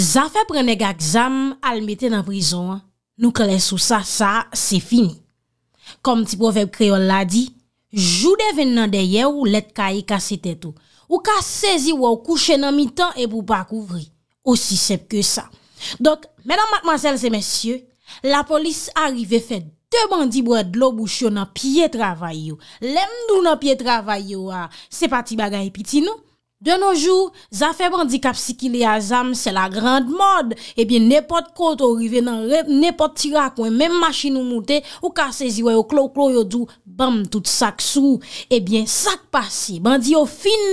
zan fe prene gak zan al meten nan prizon an, nou krele sou sa, sa, se fini. Kom ti profep kreol la di, jude ven nan deye ou let kaye kase teto, ou kase zi waw kouche nan mi tan e pou pa kouvri, osi sep ke sa. Dok, menan matmazel se mesye, la polis arive fe te bandi bwa dlo boucho nan piye travay yo, lem dou nan piye travay yo, se pati bagay piti nou. De noujou, zafè bandi kapsi ki li a zam, se la grand mod. Ebyen, nepot kote ou rive nan rep, nepot tira kwen menm machin ou moute, ou kase ziwe yo klo klo yo dou, bam, tout sak sou. Ebyen, eh sak pasi. Bandi yo fin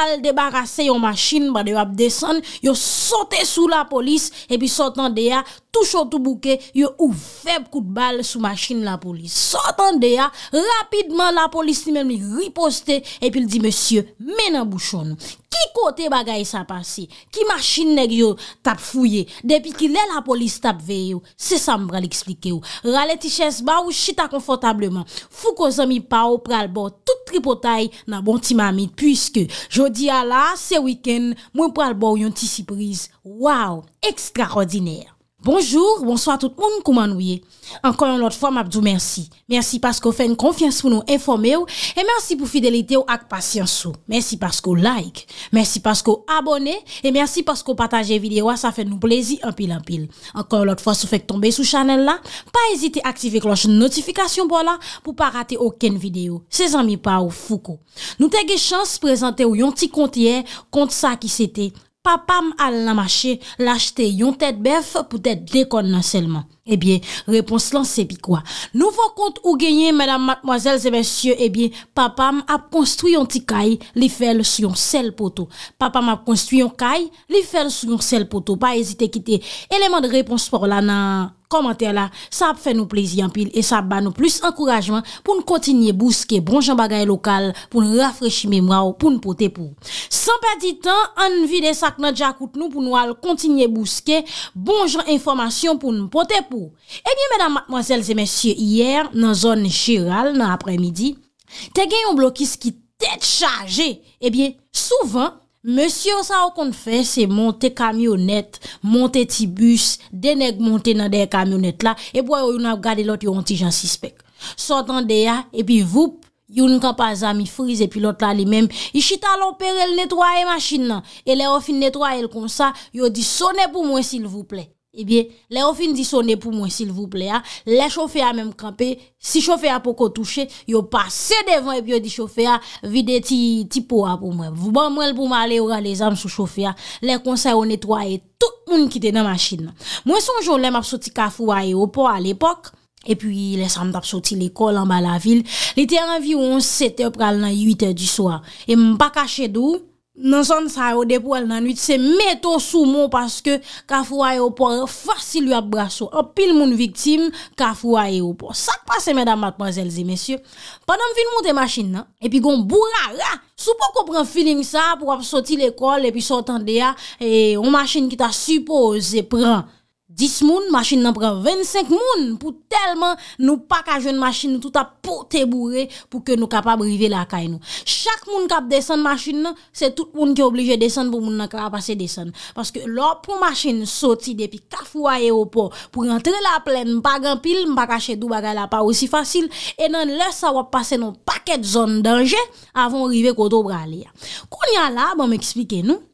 al debarase yo machin, bade yo ap desen, yo sote sou la polis, ebyen eh sotan deya, tou chotou bouke, yo ou feb kout bal sou machin la polis. Sotan deya, rapidman la polis li menm riposte, epil di, monsie, menan bouchon nou. Ki kote bagay sa pasi, ki machin neg yo tap fouye, depi ki le la polis tap veyo, se sa mbra li eksplike yo. Rale ti ches ba ou chita konfortableman, fou ko zami pa ou pral bo tout tripotay nan bon ti mamit, pwiske jodi ala se wiken mwen pral bo yon ti sipriz, waw, ekstra kordiney. Bonjou, bonsoit tout moun kouman ouye. Ankon yon lot fwa mabdou mersi. Mersi paskou fè n konfians pou nou informe ou, e mersi pou fidelite ou ak pasyans ou. Mersi paskou like, mersi paskou abone, e mersi paskou pataje videwa sa fè nou plezi anpil anpil. Ankon yon lot fwa sou fèk tombe sou chanel la, pa ezite aktive kloche nou notifikasyon pou la, pou pa rate oken videyo. Se zanmi pa ou foukou. Nou tege chans prezante ou yon ti kontye kont sa ki sete. Papam al namache, lache te yon tet bef pou tet dekon nan selman. Ebyen, eh repons lan sebi kwa? Nouvo kont ou genye, menam, matmoazel, zemensye, ebyen, eh papam ap konstuyon ti kay, li fel su yon sel poto. Papam ap konstuyon kay, li fel su yon sel poto. Pa ezite kite, eleman de repons por lan nan... Sa ap fè nou plezi anpil e sa ap ba nou plus ankourajman pou nou kontinye bouske bonjan bagay lokal pou nou rafrechi memra ou pou nou pote pou. San pati tan, an vide sak nan dja akoute nou pou nou al kontinye bouske bonjan informasyon pou nou pote pou. Ebyen, eh mèdam, mwazèl, zè mèsyè, iyer nan zon chiral nan apremidi, te gen yon blokis ki tèt chaje, ebyen, eh souvan, Monsi yo sa ou kon fè, se monte kamyonet, monte ti bus, denèk monte nan dey kamyonet la, e bwa yo yon ap gade lot yon anti jansispek. Sotan dey ya, epi voup, yon nou ka pa zami frize, epi lot la li menm, yon chita lopè, el netwaye masin nan, el e ofi netwaye el konsa, yon di sone pou mwen sil voup lè. Ebyen, eh le ofin di sonne pou mwen sil vouple ya, le chofea menm krepe, si chofea pou ko touche, yo pase devan e pyo di chofea, vide ti pou a pou mwen. Vou ban mwen pou mwen ale ora le zan sou chofea, le konsey o netwaye, tout moun ki te nan masjin nan. Mwen son joun lèm ap soti kafou a eopo a l'epok, e pwi lè san dap soti l'ekol an ba la vil, li te an avi ou 11-7 e pral nan 8 e di swa, e m pa kache dou ou. Nansan sa yo depo el nanwit, se meto sou moun paske kafou a yo pou an fasil yo ap braso. An pil moun viktim, kafou a yo pou. Sa k pa se mèdam matpon zelzi, mèsyou. Panan fin moun te machin nan, epi gon boura, ra. Sou pou kou pren finin sa pou ap soti l'ekol epi sotan deya, e yon machin ki ta suppose pren. Dis moun, machin nan pran 25 moun pou telman nou paka joun machin nou tout ap pote bourre pou ke nou kapab rive la kay nou. Chak moun kap desen machin nan, se tout moun ki oblije desen pou moun nan kap apase desen. Paske lor pou machin soti depi kaf waye opo pou rentre la plen mpa gampil mpa kache dou baga la pa ou si fasil e nan lè sa wap pase nou paket zon denje avon rive koto brale ya. Koun ya la, bon me eksplike nou.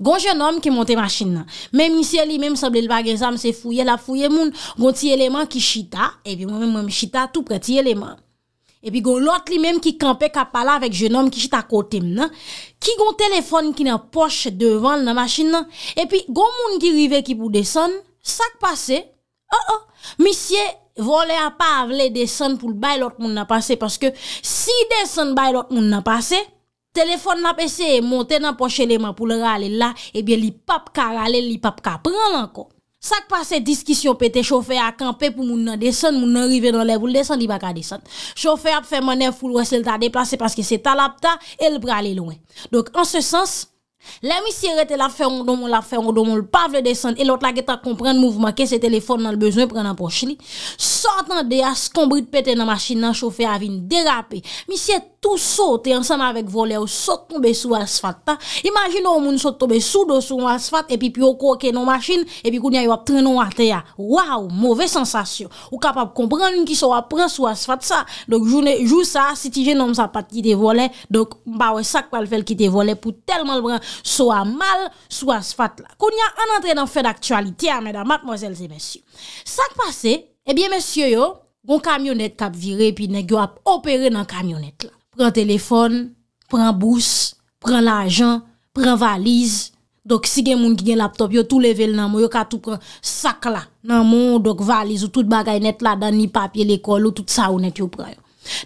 Gon jenom ki monte masin nan. Men misye li menm sable l bagresam se fouye la fouye moun. Gon ti eleman ki chita. E pi mwen menm chita tout pre ti eleman. E pi gon lot li menm ki kampe kapala vek jenom ki chita kotim nan. Ki gon telefon ki nan poche devan nan masin nan. E pi gon moun ki rive ki pou desan. Sak pase. A oh, a. Oh. Misye vole a pa avle desan pou bay lot moun nan pase. Paske si desan bay lot moun nan pase. Telefon nan pese e monte nan pocheleman pou le rale la, ebyen li pap ka rale, li pap ka pran lanko. Sak pa se diskisyon pete, chofe a kampe pou moun nan desen, moun nan rive nan lev ou desen, li baka desen. Chofe a pfe mane fulwese lta deplase paske se talap ta, el bra le louen. Dok, an se sens, le misi rete la fe ondo moun, la fe ondo moun, lpav le desen, e lot la geta komprende mouvman ke se telefon nan lbezwen pran nan pochele. Sot nan de a skombrit pete nan masine nan chofe a vin derape, misi ete, tou sote ansan avèk vole ou sote tombe sou asfate ta. Imagin nou moun sote tombe sou dosou ou asfate, epi pi ou kouke nou machin, epi kou nya yo ap trenon wate ya. Waw, mouvè sensasyon. Ou kapap kompran yon ki sou ap pran sou asfate sa. Dok jounè jou sa, sitijè nom sa pat ki te vole, dok bawe sak wale fel ki te vole pou telman bran sou ap mal sou asfate la. Kou nya an antre nan fè d'aktualite ya, mèdame, akmozèlse, mèsyou. Sak pase, ebyè mèsyou yo, yon kamyonet kap vire, pi negyo ap operè nan kamyonet Pren telefon, pren bous, pren l'ajan, pren valiz. Dok si gen moun ki gen laptop, yo tou level nan moun, yo ka tou pren sak la nan moun, dok valiz ou tout bagay net la dan ni papye l'ekol ou tout sa ou net yo pren yo.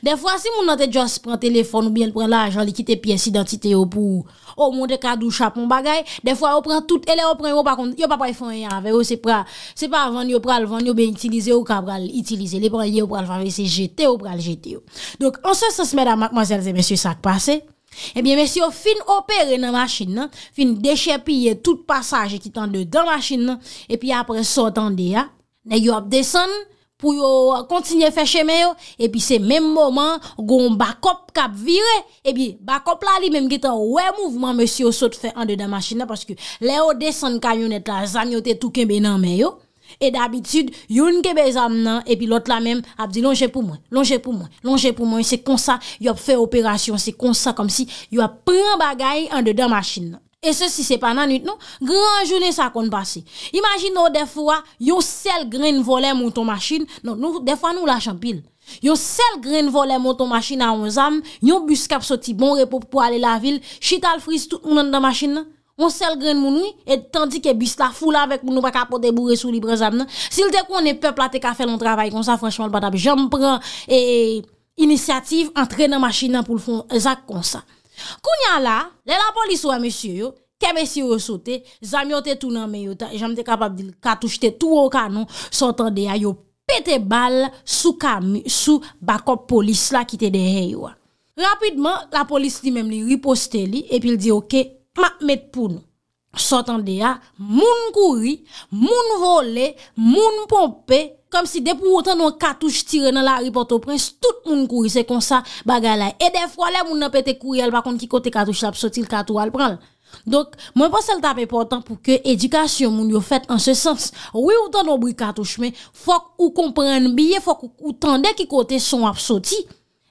De fwa si moun ante jos pran telefon ou bien pran la ajan li kite piens identite yo pou ou moun de kadou chap moun bagay, de fwa ou pran tout, ele ou pran yo pa konti, yo pa pa yon fanyan veyo se pra, se pra vanyo pral, vanyo ben itilize yo ka pral itilize, le pran yon pral fave se jete yo pral jete yo. Donk, anse se se mèd a ma kman zèl zè mèsyo sak pase, e bie mèsyo fin opere nan masjin nan, fin deche piye tout passage ki tan de dan masjin nan, e pi apre so tande ya, ne yo ap desen, pou yo kontinye fèche mè yo, epi se mèm mouman, goun bakop kap vire, epi bakop la li mèm gète wè mouvman, mèsy yo sot fè an de dan machin nan, paske lè yo desan kanyounet la, zanyote touke mè nan mè yo, e epi lòt la mèm ap di lonjè pou mwen, lonjè pou mwen, lonjè pou mwen, se konsa yo fè operasyon, se konsa kom si yo ap pran bagay an de dan machin nan. Non. E se si se pa nan nit nou, gran jounen sa kon basi. Imagin nou defwa, yon sel gren volen moun ton masjin, nou defwa nou la champil. Yon sel gren volen moun ton masjin a on zam, yon bus kap soti bon repop pou ale la vil, chital fris tout moun an dan masjin nan, on sel gren moun nou, et tandi ke bus la foule avek moun nou baka pou deboure sou libre zam nan. Sil dekou an e pe plate ka fe loun travay kon sa, franchman l badab, jan m pren e inisiativ entre nan masjin nan pou l fon zak kon sa. Kou nyan la, le la polis wè mè syo yo, ke mè syo yo sote, zamyote tou nan mè yo ta, jami te kapab di katoujte tou wò kanon, sotan de ya yo pete bal sou bakop polis la ki te de hey yo. Rapidman, la polis li mèm li riposte li, epil di yo ke, ma met pou nou. Sotan de ya, moun kouri, moun vole, moun pompe, kom si de pou wotan nou katouj tire nan la ripote ou prens, tout moun kouri se konsa bagay la. E def wale moun nan pete kouri al bakon ki kote katouj ap soti l katou al pran. Donk, moun pasel tap e portan pou ke edikasyon moun yo fèt an se sens. Ouye wotan nou bwi katouj me, fok ou kompren biye, fok ou koutan de ki kote son ap soti.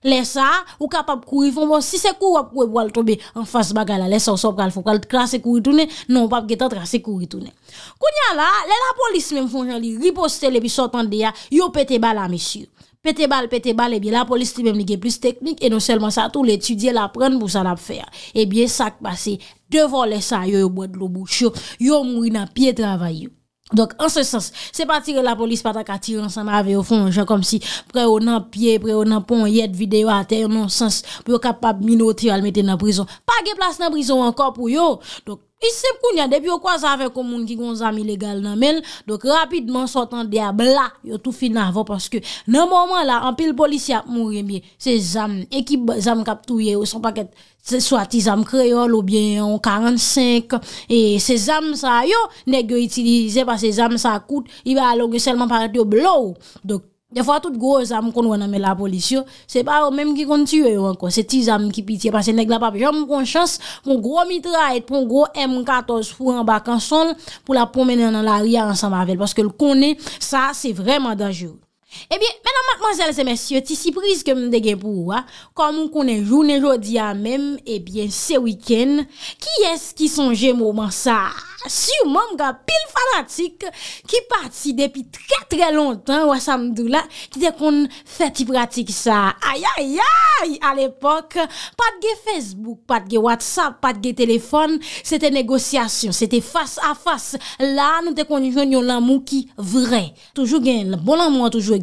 Lè sa, ou kap ap kou yifon bon, si se kou wap kou e bo al tobe, an fas baga la lè sa ou so pral fok al krasi kou yitounen, non wap getan krasi kou yitounen. Kou nyan la, lè la polis mem fon jan li riposte le bi sotan de ya, yo pete bal amesiyo. Pete bal, pete bal, e bi la polis li mem nige plus teknik, e non selman sa tou l'etudye la pran pou san ap fè. E biye sak basi devon lè sa yo yo bodlo boucho, yo mouina piye travayyo. Dok, an se sens, se pa tire la polis pata ka tire an san ma ve yo fon, jan kom si pre ou nan pie, pre ou nan pon, yet videyo a te, an se sens, pou yo kapap minot yo al mette nan prizon. Pa ge plas nan prizon an kor pou yo. Pis sep koun ya depi yo kwa zave kou moun ki goun zam ilegal nan men, dok rapidman sotan diya bla yo tou fin avon, paske nan mouman la, anpe l polisi ap mou remye, se zam ekip zam kaptouye, yo son paket, swati zam kreyo, lobyen yon 45, e se zam sa yo, neg yo itilize pa se zam sa kout, ibe alogue selman parati yo blou, dok, Ya fwa tout gwo e zam kon wè nan men la polisyon, se pa wèm ki konti wè yon kon. Se ti zam ki piti, pa se nek la pa pe jan mwen kon chans, mwen gwo mitra et, mwen gwo M14 fwen bakanson pou la pon menen nan la ria ansan mavel. Paske l konè, sa se vreman dajou. Ebyen, menan manjèlese mèsyò, ti si pris kem de gen pou wè, kon moun konen jounen jodi an mèm, ebyen se wiken, ki es ki sonje mouman sa? Si ou moun ga pil fanatik ki pati depi tre tre lontan wè samdou la, ki de kon fè ti pratik sa. Aya ya ya ya ya ya ya ya ya, al epok, pat ge Facebook, pat ge WhatsApp, pat ge telefon, se te negosyasyon, se te fas a fas, la nou de kon joun yon lan moun ki vre. Toujou gen, bonan moun toujou gen,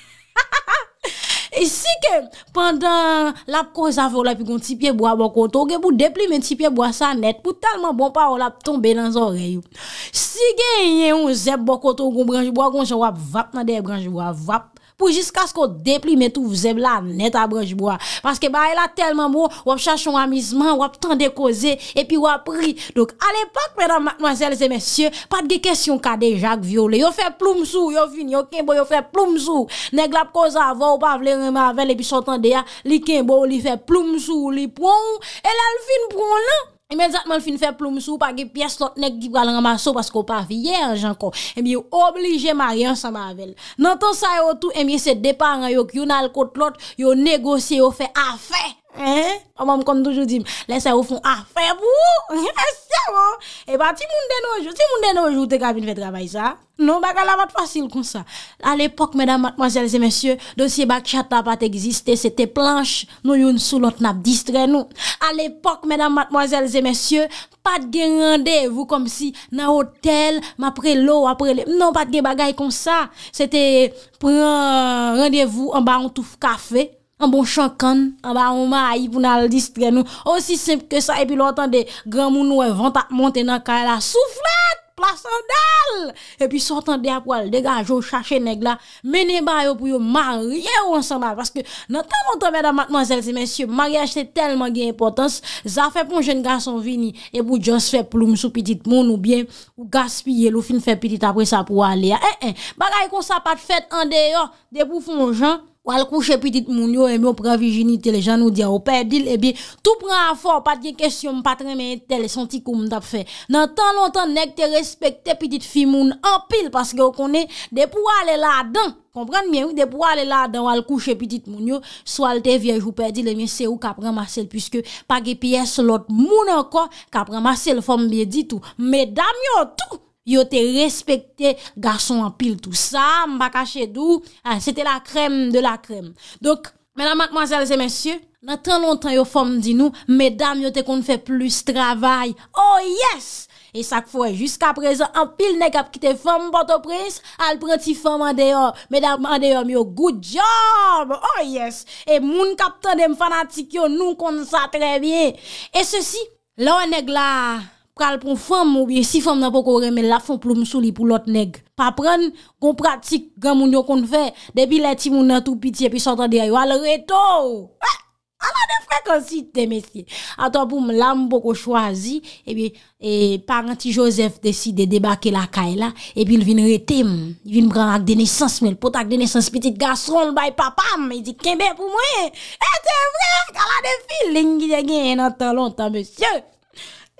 Si ke pandan lap kon zavola pi kon tipye bo a bokoto, ge pou depli men tipye bo a sanet, pou talman bon pa o lap tombe nan zoreyo. Si genye yon zeb bokoto kon branj bo a gonj wap vap, nan deye branj bo a vap, pou jiska sko de pli metou vsem la net a brojboa. Paske ba el a telman mou, wap chachon amizman, wap tan de koze, epi wap ri. Dok al epak, mèdame, mwazèl, zè mèsyè, pat de kèsyon kade Jacques Viollet. Yo fè ploum sou, yo vini, yo kinbo, yo fè ploum sou. Neg lap ko zavò, wap avle, wap avle, epi sotan de ya, li kinbo, li fè ploum sou, li pouon, el alvini pouon nan. Emenzatman fin fè ploum sou pa gip piyes lot nek gip gala nga maso pasko pa viye anjan ko. Emi yo oblije mar yon sa mavel. Nantonsa yo tou emi se depan anyo ki yo nal kot lot yo negosi yo fè afè. Oman kon toujou di m, lese ou fon a febou E ba ti moun deno oujou, ti moun deno oujou te gabin ve drabay sa Non, bagay la vat fasil kon sa Al epok, medan matmoazel zemesye, dosye bak chata pat egziste Sete planche nou yon sou lot nap distre nou Al epok, medan matmoazel zemesye, pat gen randevou Kom si nan hotel, ma pre lo, apre le Non, pat gen bagay kon sa Sete pre randevou, an ba an touf kafe An bon chan kan, an ba mou ma a yi pou nan al distre nou. Osi semp ke sa e pi lontan de gran moun nou e vantak monte nan kare la souflet, plasan dal. E pi sotan de ap wale, de gaj ou chache neg la, mene ba yo pou yo marye ou ansan ba. Paske nan tan montan mèda matman zelzi men sye, marye achete telman gen importans. Zafè pou jen gason vini, e pou jans fè ploum sou pitit moun ou bien, ou gaspiyel ou fin fè pitit apwe sa pou wale ya. E, eh, e, eh, eh. bagay kon sa pat fèt an de yo, de pou fon jan. Wal kouche pitit moun yo, emyo pravijini, te le jan nou diya, ou perdil, ebi, tou pran anfor, pati en kesyon, patre men, tel, senti kou mdap fe. Nan tan lontan, nek te respekte pitit fi moun, anpil, paske yo kone, de pou wale ladan, kompran mien, ou, de pou wale ladan, wal kouche pitit moun yo, swalte viej ou perdil, emye, se ou ka pran masel, pwiske, pa ge piyes, lot moun ankon, ka pran masel, fom biye di tou, me dam yo, tou. Yo te respekte, garson apil tout sa, mbakache dou, ah, cete la krem de la krem. Dok, menamak mansel se mensyo, nan tan non tan yo fom di nou, menam yo te kon fè plus travay, oh yes! E sak fwe, jiska prezon, apil nek ap kite fom potopris, al pranti fom an deyo, menam an deyo, yo good job, oh yes! E moun kapten dem fanatik yo nou kon sa trebyen. E se si, la wè neg la... pral pou fèm ou bè si fèm nan pou kò remè la fèm plou msou li pou lot neg. Pa pren kon pratik gen moun yo kon fè, debi lè ti moun nan tou piti e pi sotan di a yo al reto. Eh, ala de frekansi te mesye. Ato pou m l'am pou kò chwazi, ebi, e, parenti Joseph deside debake la kay la, ebi il vin rete m, il vin bran ak denesans mè, pot ak denesans piti gasronl bay papam, e di kembe pou mwen, ete eh, vre, kalade fil, lingi de gen enantan lontan mesye.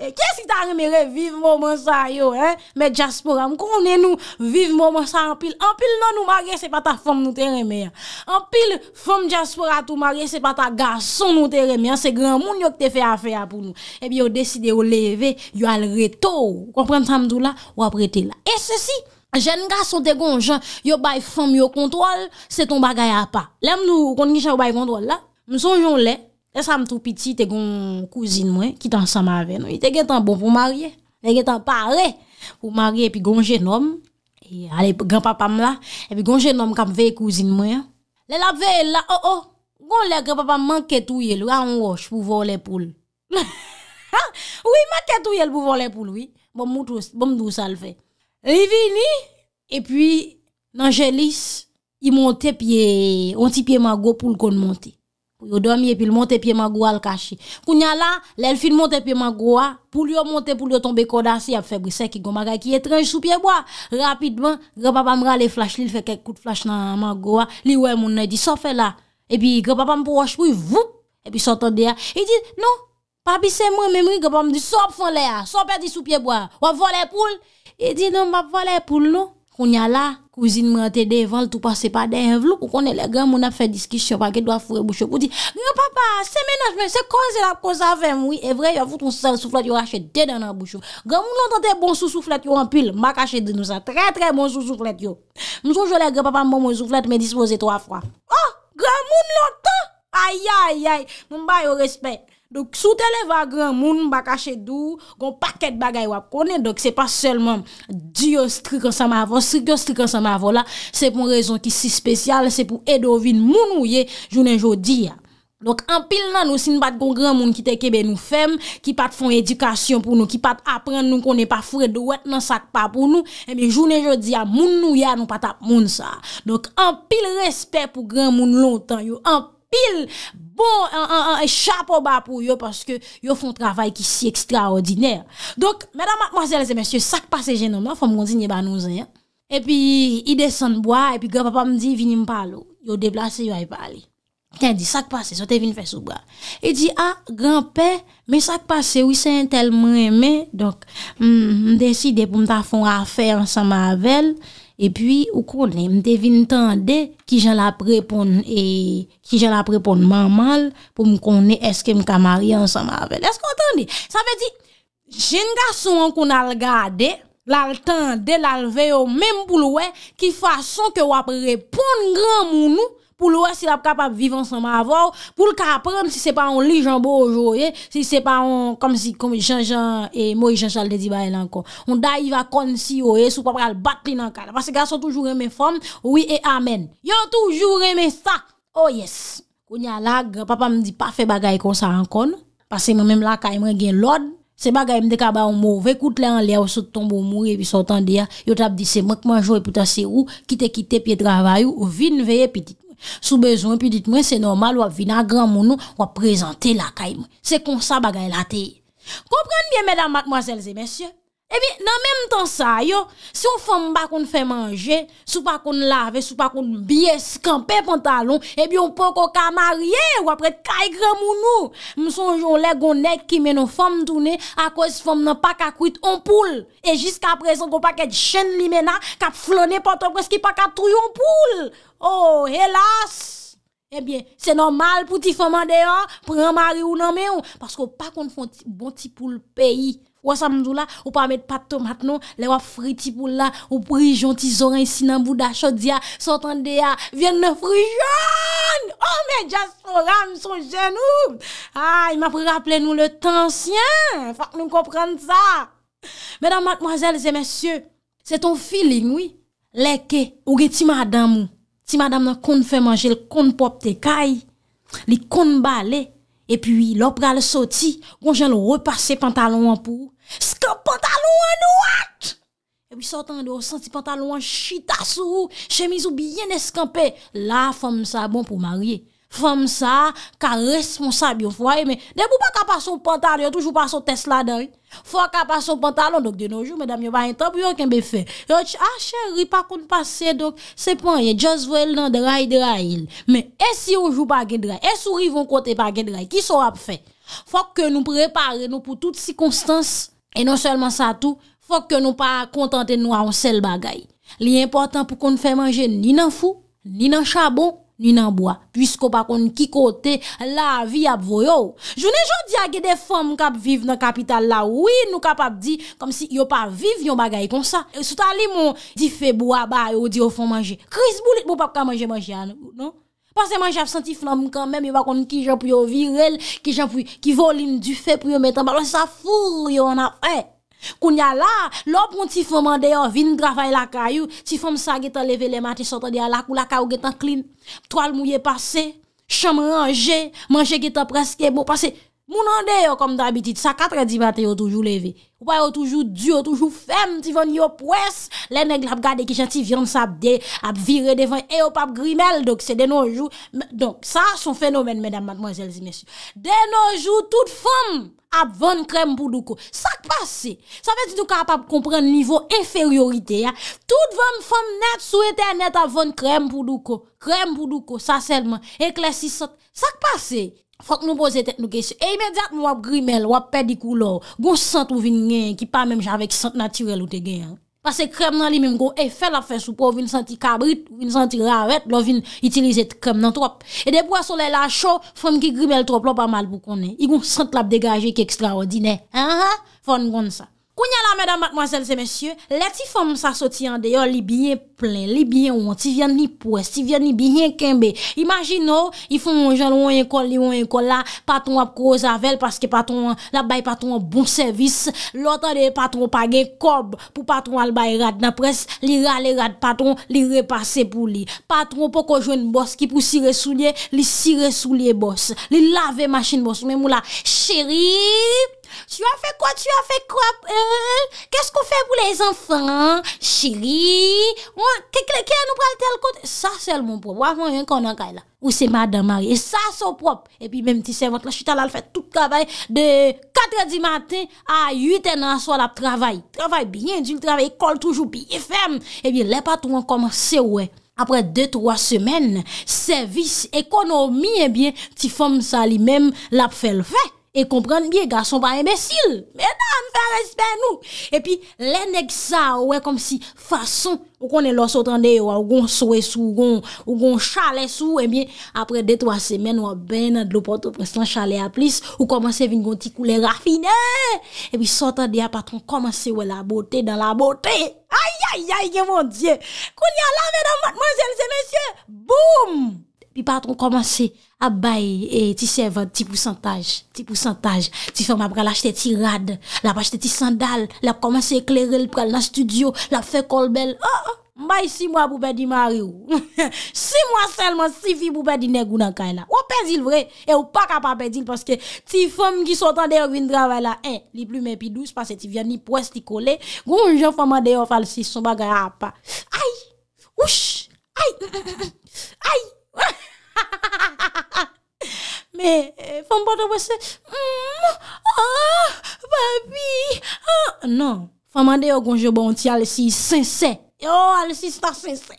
E kes ki ta remere vive momen sa yo? Me diaspora, mkounen nou vive momen sa anpil. Anpil nan nou mage, se pa ta fom nou te reme ya. Anpil fom diaspora tou mage, se pa ta gason nou te reme ya. Se gran moun yo ki te fe afe ya pou nou. E eh bi yo deside yo leve, yo al reto. Konpren samdou la, wapre te la. E se si, jen gason te gonj, yo bay fom yo kontrol, se ton bagay a pa. Lem nou konn gichan yo bay kontrol la? Msonjoun lè? Le sa m tou piti te goun kouzin mwen, ki tan sa ma ven. Le te gen tan bon pou marye, le gen tan pare pou marye, epi goun jenom, e, ale gen papam la, epi goun jenom kam ve kouzin mwen. Le la ve la, oh oh, goun le gen papam man ketouye lwa an wosh pou vòl le poul. Oui, man ketouye lwa pou vòl le poul, oui. Bon m dousal fe. Le vini, epi nan jelis, yi monte piye, onti piye ma go poul kon monte. Yo domi epil monte piye magowa al kashi. Kounya la, lèl fin monte piye magowa, pou li yo monte pou li yo tombe kodasi ap febri se ki gomaga ki etrenj sou piye boya. Rapidman, grep apam rale flash li, fek ek kout flash nan magowa. Li we mounen di sofe la, epi grep apam pou wache pou yi voup, epi sotande ya. E di nou, papi se mwen memri grep apam di sope fon le ya, sope di sou piye boya, wap vole poule. E di nou, wap vole poule nou. Koun ya la, kouzine mwen te devan, l tou pase pa den, vlou kou konen le, gen moun a fe diskis, sepa gen do a fure bouchou, pou di, gen papa, se menajmen, se kon se la kon sa ve mou, e vre yo a foute moun souflet yo a chede den nan bouchou. Gen moun lontante bon souflet yo anpil, makache de nou sa, tre tre bon souflet yo. Moun soujole gen papa mwen moun souflet, men dispose to a fwa. Oh, gen moun lontan, aya aya, moun bayo respet. Soutele va gran moun bakache dou, kon paket bagay wap konen, se pa selman diyo strik an samavon, strik an samavon la, se pou rezon ki si spesyal, se pou edovin moun ouye jounen jodi ya. An pil nan nou sin bat kon gran moun ki tekebe nou fem, ki pat fon edikasyon pou nou, ki pat apren nou konen pa fure do wet nan sak pa pou nou, jounen jodi ya, moun nou ya nou pat ap moun sa. An pil respet pou gran moun lontan yo, an pil. pile bon un, chapeau bas pour eux parce que ils font un travail qui si extraordinaire. Donc, mesdames, mademoiselles et messieurs, ça passé, passe un homme, faut me dire bah nous hein. Et puis il descend bois et puis grand-papa me dit viens me parler. Yo déplacé, yo aille Il a dit ça passé, passe, ça t'es venu faire sous bras. Il dit ah grand-père, mais ça passé, passe, oui c'est tellement tel aimé donc mm, mm, décidé pour me faire affaire ensemble avec elle. epi ou konen, mdevin tan de ki jan la prepon e, ki jan la prepon man mal pou m konen eske m kamari ansan mavel eske o tan de, sa ve di jen ga sou an kon al gade lal tan de lal ve yo menm boulwe ki fason ke wap repon gran mounou pou lwè si l ap kapap vivan san ma avòw, pou l ka apren si se pa on li jan bo o jò, si se pa on, kom si konvi jan jan, e mò yon jan chal de di baye nan kon, on da yi va kon si yo e, sou pa pral batri nan kada, vase gwa son toujou reme fon, wè e amen, yo toujou reme sa, oh yes, koun ya lag, papa m di pa fe bagay kon sa an kon, pase mè mèm laka yon gen lod, se bagay m de kaba yon mò, vekout lè an lè, ou sot tombo mou, e pi sotan de ya, yo tap di se mèk man jò, Sou bezon, pi dit mwen, se normal wap vina gran mounou wap prezante lakay mwen. Se konsa bagay la te. Koprenn byen, mèdam, mack, mwazel, zè, mèsyè. Ebi nan menm tan sa yo, sou fom bakoun fè manje, sou bakoun lave, sou bakoun biye skampe pantalon, ebi eh yon poko ka marye, wapre kaj gre mounou. Mson joun lè gounèk ki menon fom tounè akwes fom nan pakakwit onpoul. E jiska prezon goun paket chen li mena kap flone pato preski pakatrou yonpoul. Oh, helas! Ebi, eh se normal pou ti fom an deyo, pran marye ou nan menon, pasko pakon fon bon ti pou l'peyi. Ouwa sa mzou la, ou pa met pato mat nou, le wap friti pou la, ou prijonti zoray si nan bouda chodya, sotan deya, vyen ne frijon! Ou oh, me jastoram son jenou! Ay, mapre rappele nou le tan sien! Fak nou komprende sa! Medan matmoazel zemesye, se ton feeling, oui? Lè ke, ouge ti madam ou, ti madam nan kon fè manje l kon pop te kay, li kon balè! E pi, lor pral soti, kon jen lor repas se pantalon anpou. Skop pantalon anou ak! E pi sotan do, santi pantalon an chita sou, chemiz ou biyen eskampè, la fom sa bon pou marye. Fom sa, ka responsab yo fwa e, men, de pou pa ka pa sou pantalon, yo toujou pa sou tesla dan, fwa ka pa sou pantalon, dok de noujou, men dam yo ba yon tab, yo yon ken be fe. Yo ti, a, chè, ri pa kon pase, dok se pon, ye, just well nan deray deray il. Men, e si yo jou pa gen deray, e sou ri von kote pa gen deray, ki sor ap fe? Fwa ke nou prepare nou pou tout si konstans, e non selman sa tout, fwa ke nou pa kontante nou a yon sel bagay. Li important pou kon fè manje ni nan fou, ni nan chabon, Ni nan bo a, pwisko pa kon ki kote la vi ap vo yo. Jounen joun di a ge defon mwen kap viv nan kapital la. Ouye nou kap ap di, kom si yo pa viv yon bagay kon sa. Soutan li mwen di fe bo a ba, yo di yo fon manje. Kris boulit mwen pa pou ka manje manje an. Pasè manje ap santi flan mwen kan men, yo pa kon ki jan pou yo vi rel, ki jan pou yo, ki volin du fe pou yo metan. Balon sa foun yo an ap. Koun ya la, lop moun ti foman deyo vin dravay la kayou, ti foman sa getan levele mati sotan diya la kou la kayou getan klin. Toal mouye pase, chanm anje, manje getan preske bo pase. Mounande yo kom da abitit, sa katredi mate yo toujou leve. Woy yo toujou diyo, toujou fem, ti ven yo pwes. Le negl ap gade ki chanti vyon sa ap de, ap vire devan, e yo pap grimel. Dok se deno jou, sa son fenomen, medan madmoizelzi mesyu. Deno jou, tout fom ap ven krem poudouko. Sa k'pase? Sa vezi nou ka ap ap kompren nivou inferiorite, ya? Tout von fom net sou eten net ap ven krem poudouko. Krem poudouko, sa selman, eklesi sot. Sa k'pase? Fok nou boze tet nou gesye, e imediat nou wap grimel, wap pedi kou lor, goun sent ou vin gen, ki pa menm javek sent naturel ou te gen. Pase krem nan li menm goun, e fe la fes ou po, vin senti kabrit, vin senti raret, lor vin itilize krem nan trop. E depwa sole la cho, fom ki grimel trop, lor pa mal pou konen, i goun sent la degaje ki ekstraordine, fon goun sa. Ognan la, mèdam, mèdaman, zèl, zèmèsyè, lè ti fòm sa soti an deyo li biye plè, li biye on, ti vyan ni pwè, ti vyan ni biye kenbe. Imagin nou, i fòm jèl wè yon kon li, wè yon kon la, patron apkòz avèl, paske patron, la baye patron bon servis. Lòt an de patron pa gen kob pou patron al baye rad na pres, li rale rad patron, li repase pou li. Patron pou kòjwen bòs ki pou sire sou liye, li sire sou liye bòs. Li lave machin bòs, mèmou la, chériiip! Tu a fè kwa, tu a fè kwa, kè skou fè pou les anfan, chiri, kè a nou pral tel kote, sa sel moun po, wafan yon kon ankay la, ou se madan mari, sa so prop, epi mèm ti servant la, chwita la l fè tout travay, de 4 di maten a 8 en anso la travay, travay bien, jil travay, kol toujou pi, efem, epi le patou an koman se wè, apre 2-3 semen, servis, ekonomi, epi ti fòm sa li mèm la fè l fè, E komprenn biye, gason pa emesil. Menan, fè resben nou. E pi, lè nek sa, wè kom si fason. Ou konen lò sotan de, wè, ou gon soe sou, ou gon chale sou. E biye, apre de twa semen, wè, ben adlopote preslan chale a plis. Ou komanse vin gonti koule rafine. E pi sotan de, a patron komanse wè la bote, dan la bote. Ay, ay, ay, yè mon die. Koun yalave dan matmanjel se mesye. Boum! E pi patron komanse... Abay, e ti seve ti pousantaj, ti pousantaj, ti fèm apre la chete ti rad, la pa chete ti sandal, la pa komanse eklere l pral nan studio, la pa fè kol bel. Oh, oh, bay si mwa poube di Mario, si mwa selman si fi poube di negou nan kay la. Ou pe zil vre, e ou pa ka pa pe zil, paske ti fèm ki sotan deyo windrave la, e, li plume pi douz, paske ti vyen ni pwes ti kole, goun jè fèm an deyo fal si somba gaya apa. Ay, ouch, ay. Fèm bò do wè se... Mou... Mm, Aaaa... Ah, Babi... Aaaa... Ah. Non. Fèm an de yo gonjou bò an ti alè si sensè. Yo alè si sta sensè.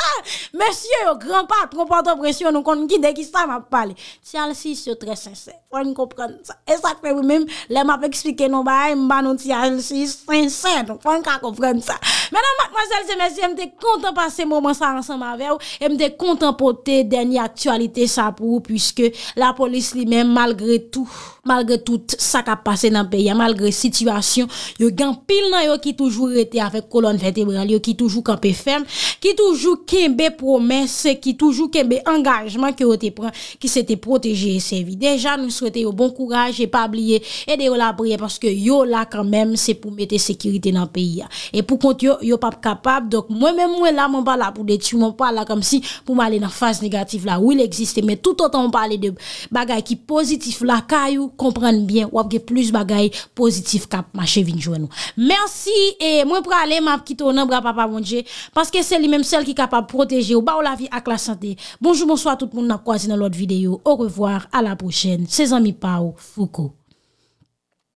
Ah, mèsyè yo, gran pat, mèsyè yo nou konten ki dekistam ap pale. Ti al si sou tre sè sè. Fòn kòprenn sa. E sak fè wè mèm, lè m ap eksplike nou ba, m ban nou ti al si sè sè. Fòn kòprenn sa. Mènan, mèsyè yo, mèsyè yo, m te konten pase mòman sa ansan ma vew, m te konten pote denye aktualite sa pou, pwiske la polis li mèm, malgre tout, malgre tout, sa ka pase nan peyi, malgre situasyon, yo gen pil nan yo ki toujou rete afè kolon fètebral, kembe promese, ki toujou kembe engajman ki o te pren, ki se te proteje e sevi. Deja, nou souwete yo bon kouraj e pa bliye, e de yo la briye paske yo la kanmem se pou mette sekirite nan peyi ya. E pou kont yo, yo pa kapab, dok mwen mwen mwen la mwen pa la pou deti, mwen pa la kamsi pou mwen ale nan faz negatif la ou il existe, men tout anta mwen pale de bagay ki pozitif la ka yo komprende bien wapge plus bagay pozitif kap ma chevin joen nou. Mersi, e mwen prale mwen apk protéger, au bas ou la vie avec la santé. Bonjour, bonsoir tout le monde. On dans l'autre vidéo. Au revoir, à la prochaine. ses amis Pao Foucault.